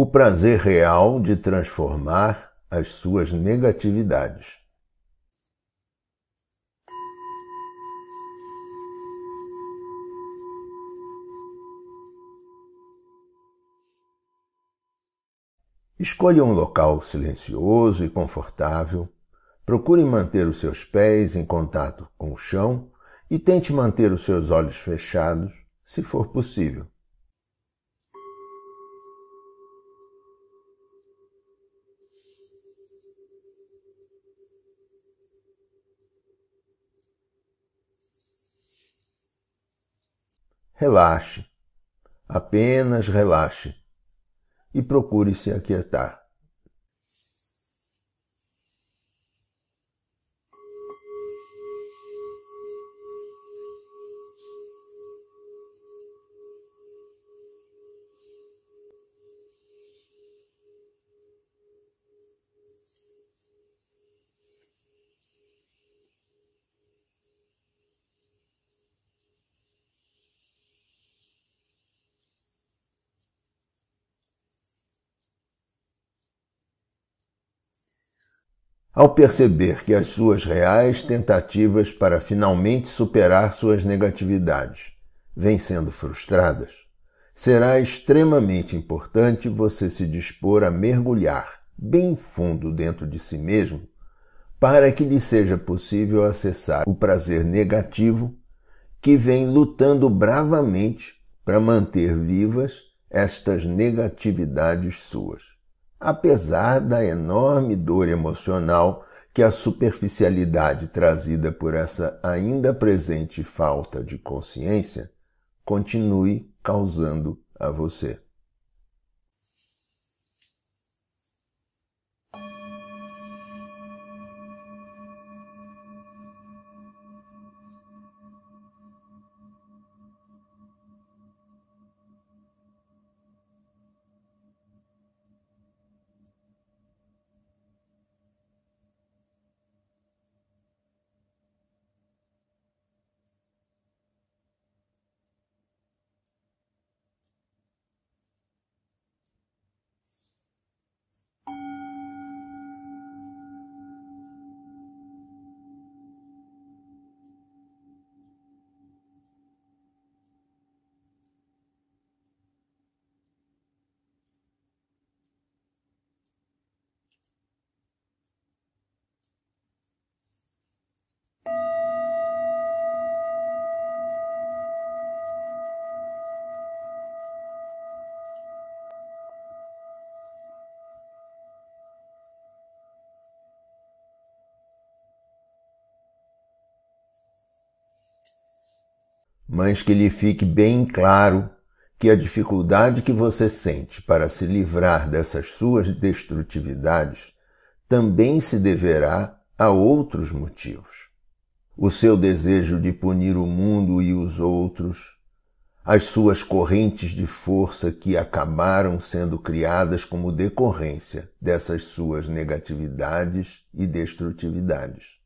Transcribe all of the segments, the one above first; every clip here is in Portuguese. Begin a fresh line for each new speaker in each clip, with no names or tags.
o prazer real de transformar as suas negatividades. Escolha um local silencioso e confortável. Procure manter os seus pés em contato com o chão e tente manter os seus olhos fechados, se for possível. relaxe, apenas relaxe e procure se aquietar. Ao perceber que as suas reais tentativas para finalmente superar suas negatividades vêm sendo frustradas, será extremamente importante você se dispor a mergulhar bem fundo dentro de si mesmo para que lhe seja possível acessar o prazer negativo que vem lutando bravamente para manter vivas estas negatividades suas apesar da enorme dor emocional que a superficialidade trazida por essa ainda presente falta de consciência continue causando a você. mas que lhe fique bem claro que a dificuldade que você sente para se livrar dessas suas destrutividades também se deverá a outros motivos. O seu desejo de punir o mundo e os outros, as suas correntes de força que acabaram sendo criadas como decorrência dessas suas negatividades e destrutividades.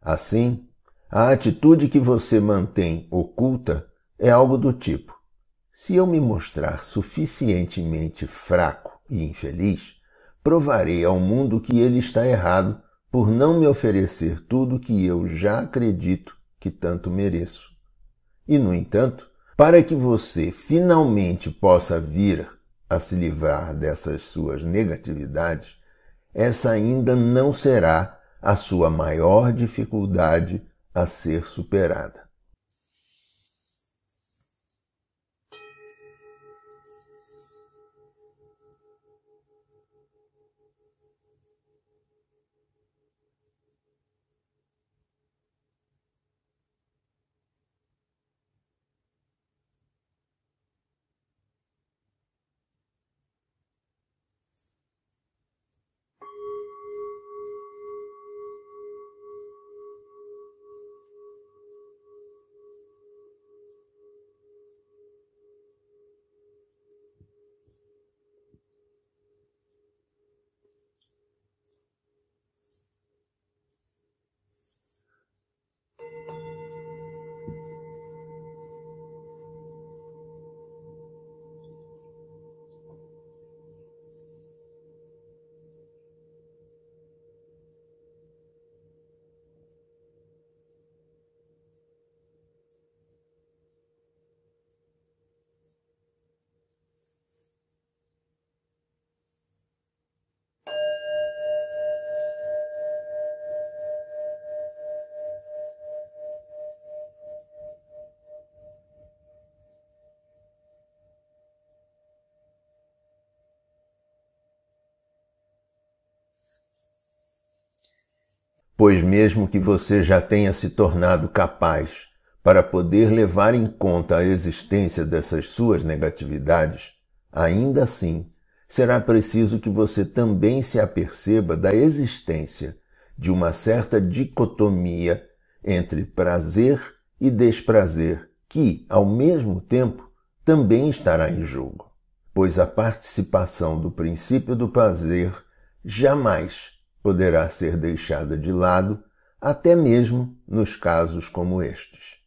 Assim, a atitude que você mantém oculta é algo do tipo: se eu me mostrar suficientemente fraco e infeliz, provarei ao mundo que ele está errado por não me oferecer tudo que eu já acredito que tanto mereço. E, no entanto, para que você finalmente possa vir a se livrar dessas suas negatividades, essa ainda não será a sua maior dificuldade a ser superada. pois mesmo que você já tenha se tornado capaz para poder levar em conta a existência dessas suas negatividades, ainda assim será preciso que você também se aperceba da existência de uma certa dicotomia entre prazer e desprazer, que, ao mesmo tempo, também estará em jogo, pois a participação do princípio do prazer jamais poderá ser deixada de lado, até mesmo nos casos como estes.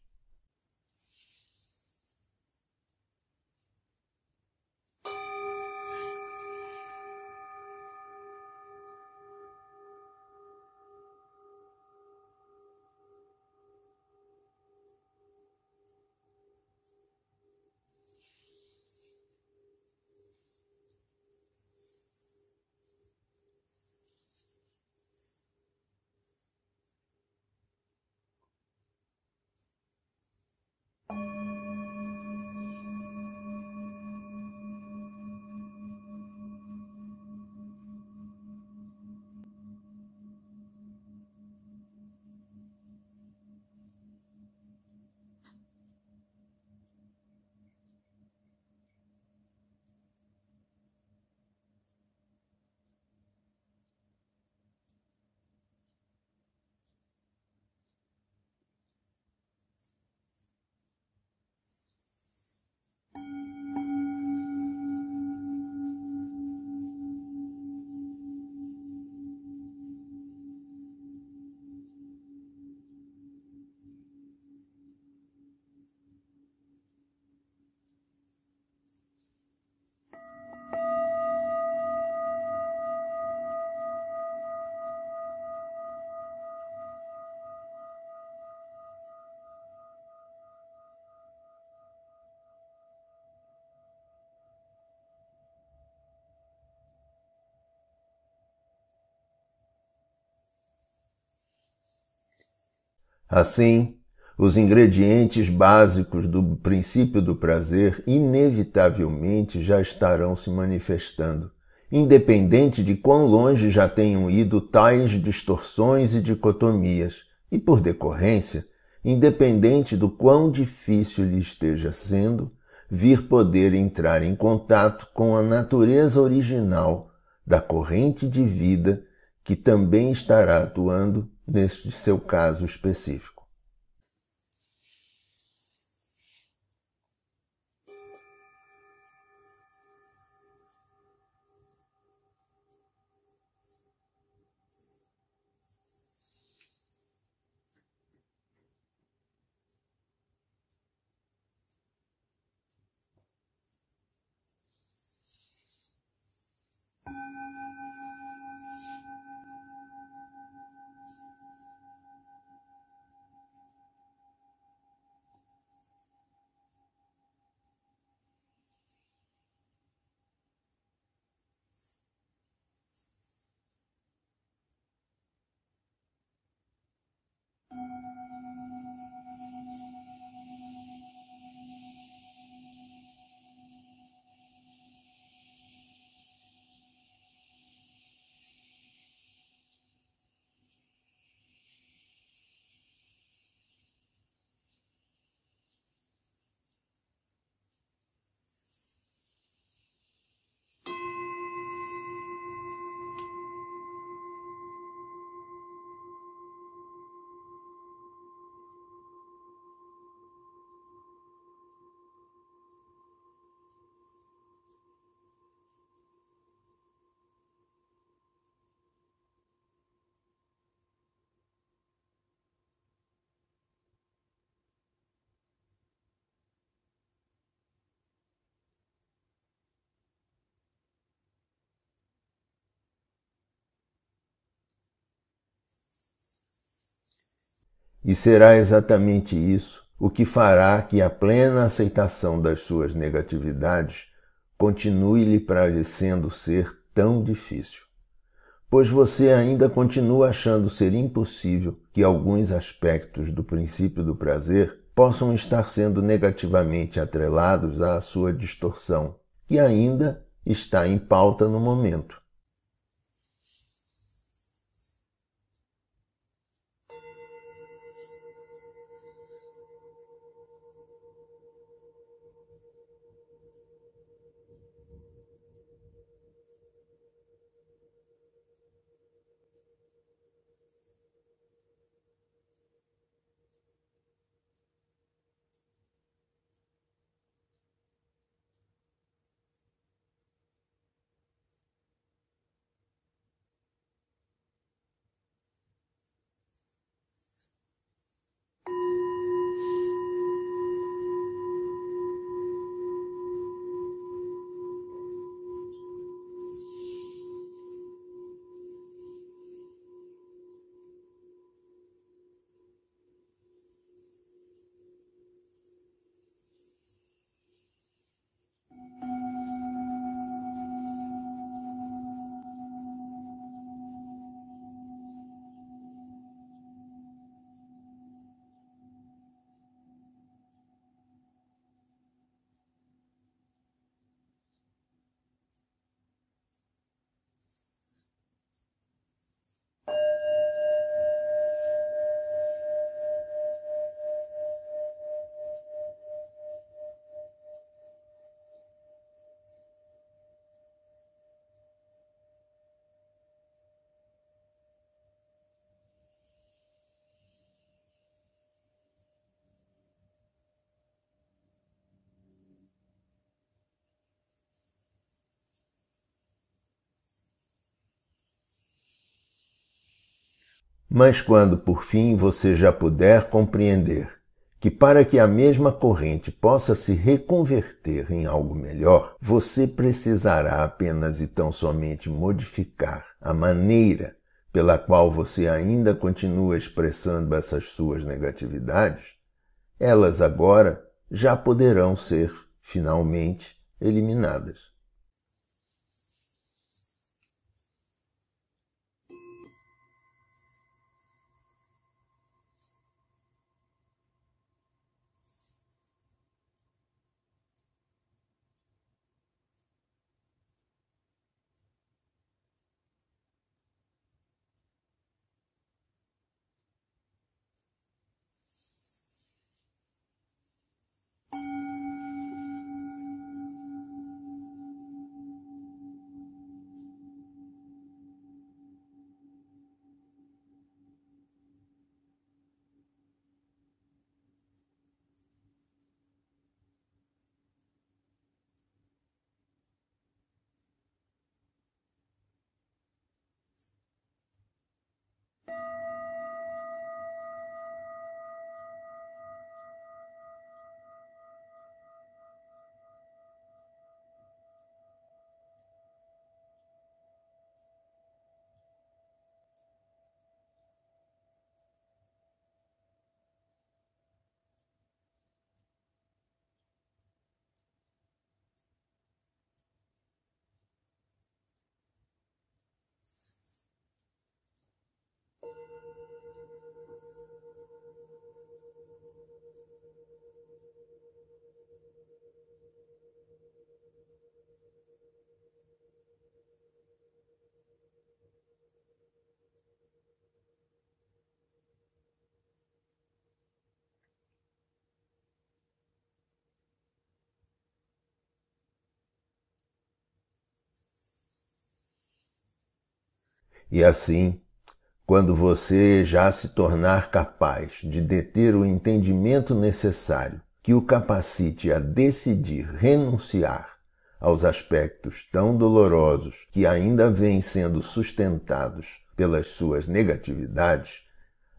Assim, os ingredientes básicos do princípio do prazer inevitavelmente já estarão se manifestando, independente de quão longe já tenham ido tais distorções e dicotomias, e por decorrência, independente do quão difícil lhe esteja sendo vir poder entrar em contato com a natureza original da corrente de vida que também estará atuando neste seu caso específico. E será exatamente isso o que fará que a plena aceitação das suas negatividades continue lhe parecendo ser tão difícil. Pois você ainda continua achando ser impossível que alguns aspectos do princípio do prazer possam estar sendo negativamente atrelados à sua distorção, que ainda está em pauta no momento. Mas quando por fim você já puder compreender que para que a mesma corrente possa se reconverter em algo melhor, você precisará apenas e tão somente modificar a maneira pela qual você ainda continua expressando essas suas negatividades, elas agora já poderão ser finalmente eliminadas. E assim, quando você já se tornar capaz de deter o entendimento necessário que o capacite a decidir renunciar aos aspectos tão dolorosos que ainda vêm sendo sustentados pelas suas negatividades,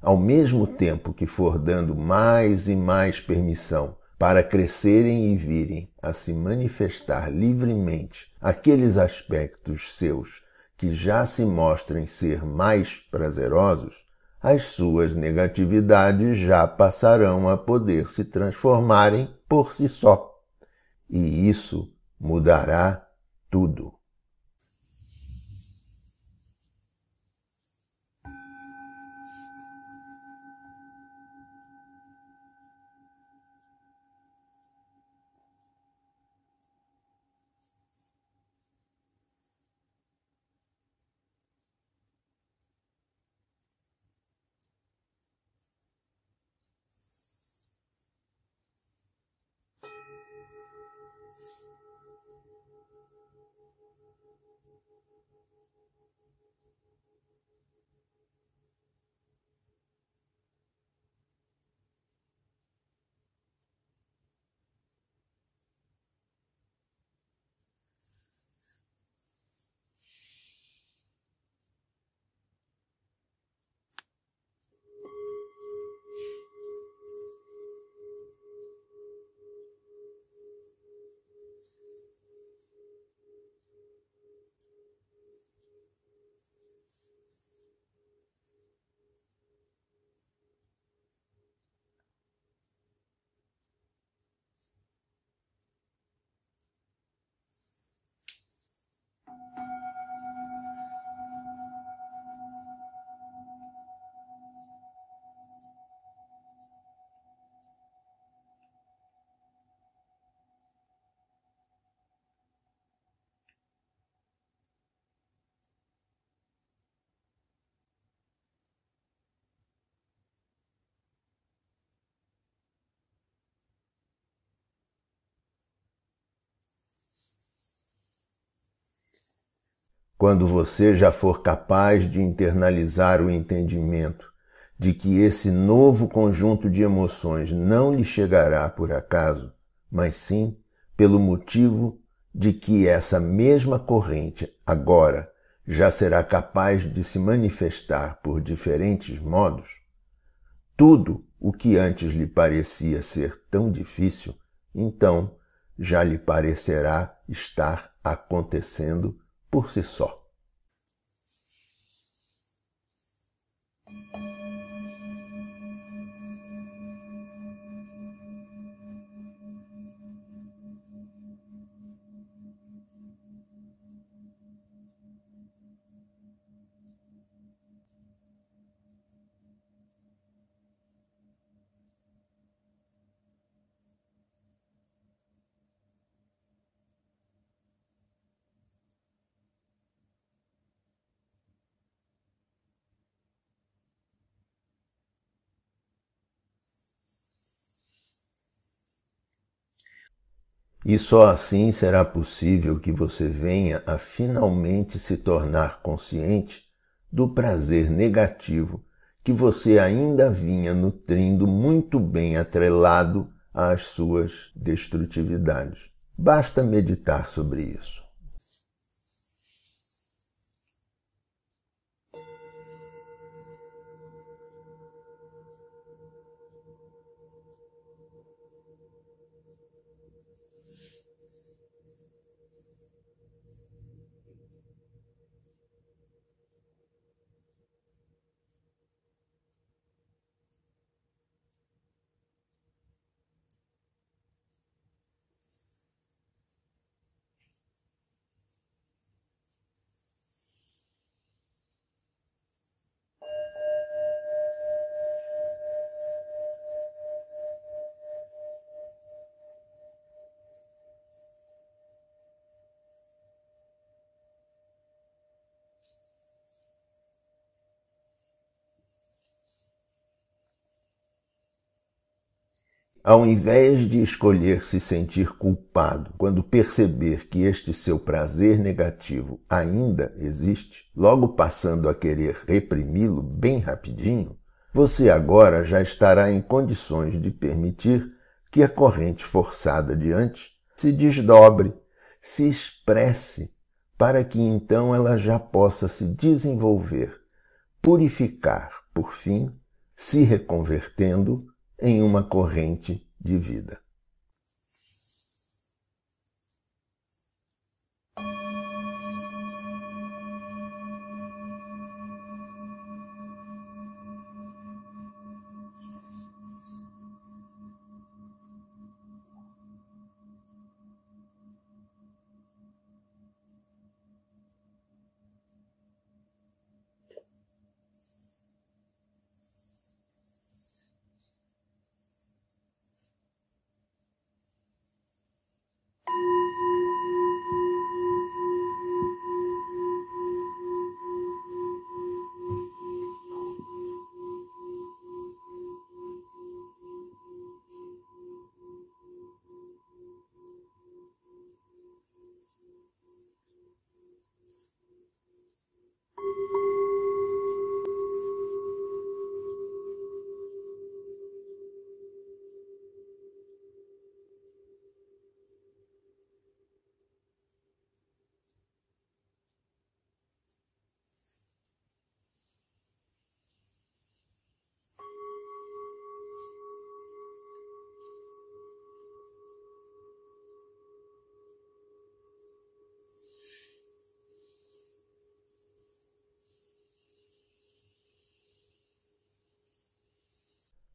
ao mesmo tempo que for dando mais e mais permissão para crescerem e virem a se manifestar livremente aqueles aspectos seus que já se mostrem ser mais prazerosos, as suas negatividades já passarão a poder se transformarem por si só. E isso mudará tudo. quando você já for capaz de internalizar o entendimento de que esse novo conjunto de emoções não lhe chegará por acaso, mas sim pelo motivo de que essa mesma corrente agora já será capaz de se manifestar por diferentes modos, tudo o que antes lhe parecia ser tão difícil, então já lhe parecerá estar acontecendo por si só. E só assim será possível que você venha a finalmente se tornar consciente
do prazer
negativo que você ainda vinha nutrindo muito bem atrelado às suas destrutividades. Basta meditar sobre isso. ao invés de escolher se sentir culpado quando perceber que este seu prazer negativo ainda existe, logo passando a querer reprimi-lo bem rapidinho, você agora já estará em condições de permitir que a corrente forçada diante se desdobre, se expresse, para que então ela já possa se desenvolver, purificar, por fim, se reconvertendo em uma corrente de vida.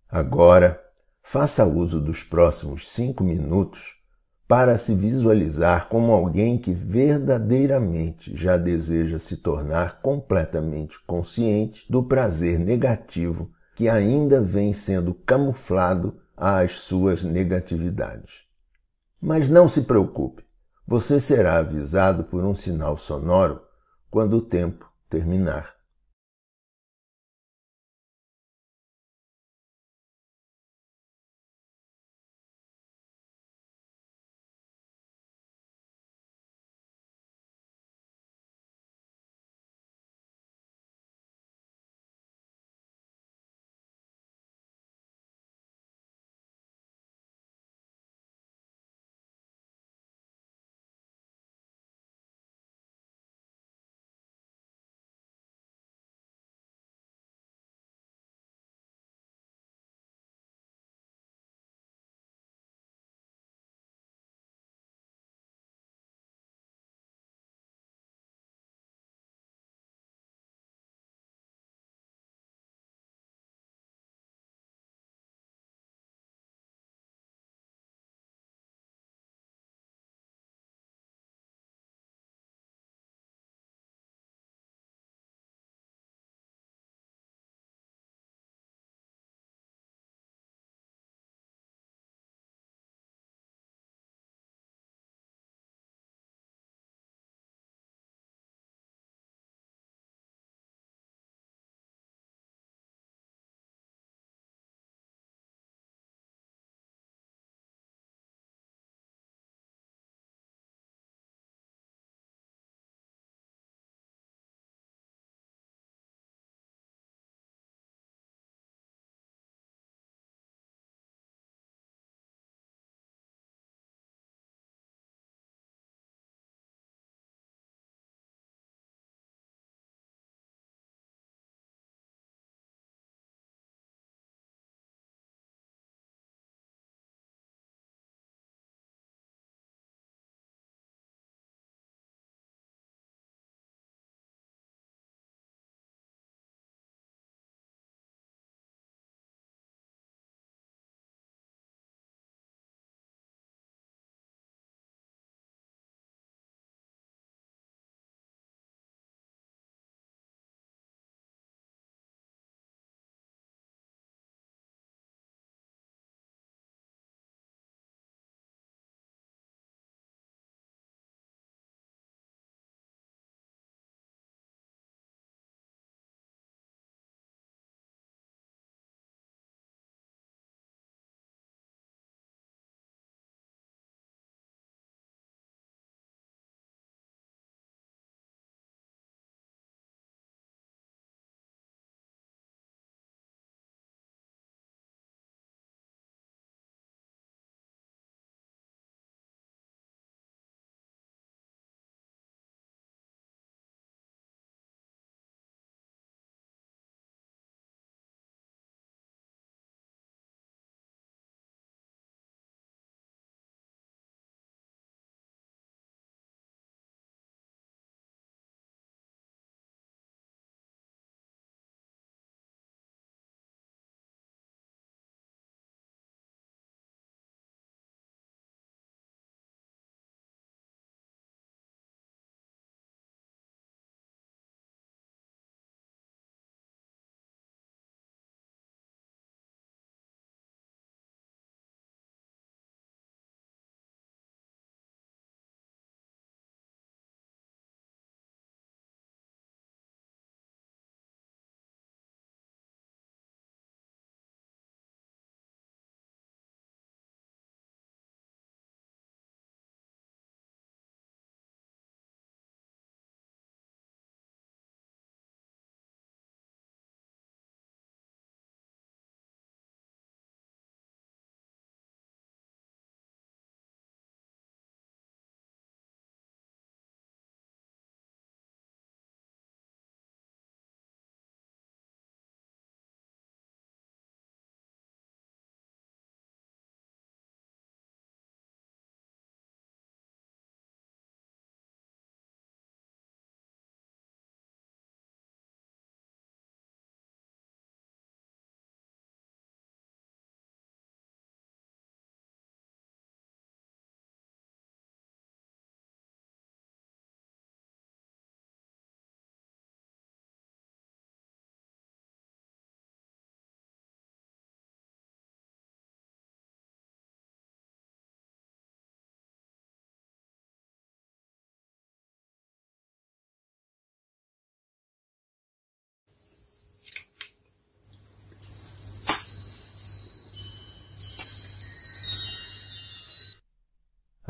Agora, faça uso dos próximos cinco minutos para se visualizar como alguém que verdadeiramente já deseja se tornar completamente consciente do prazer negativo que ainda vem sendo camuflado às suas negatividades. Mas não se preocupe, você será avisado por um sinal sonoro quando o tempo terminar.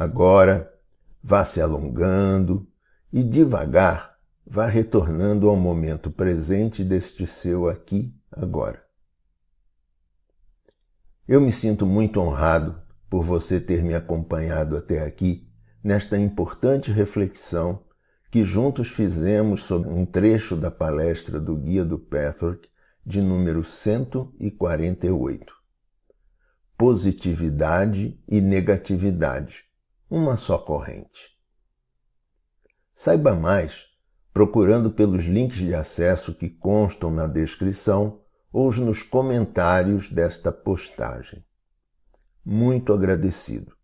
Agora, vá se alongando e devagar vá retornando ao momento presente deste seu aqui agora. Eu me sinto muito honrado por você ter me acompanhado até aqui nesta importante reflexão que juntos fizemos sobre um trecho da palestra do Guia do Petrarch de número 148. Positividade e negatividade uma só corrente. Saiba mais procurando pelos links de acesso que constam na descrição ou nos comentários desta postagem. Muito agradecido.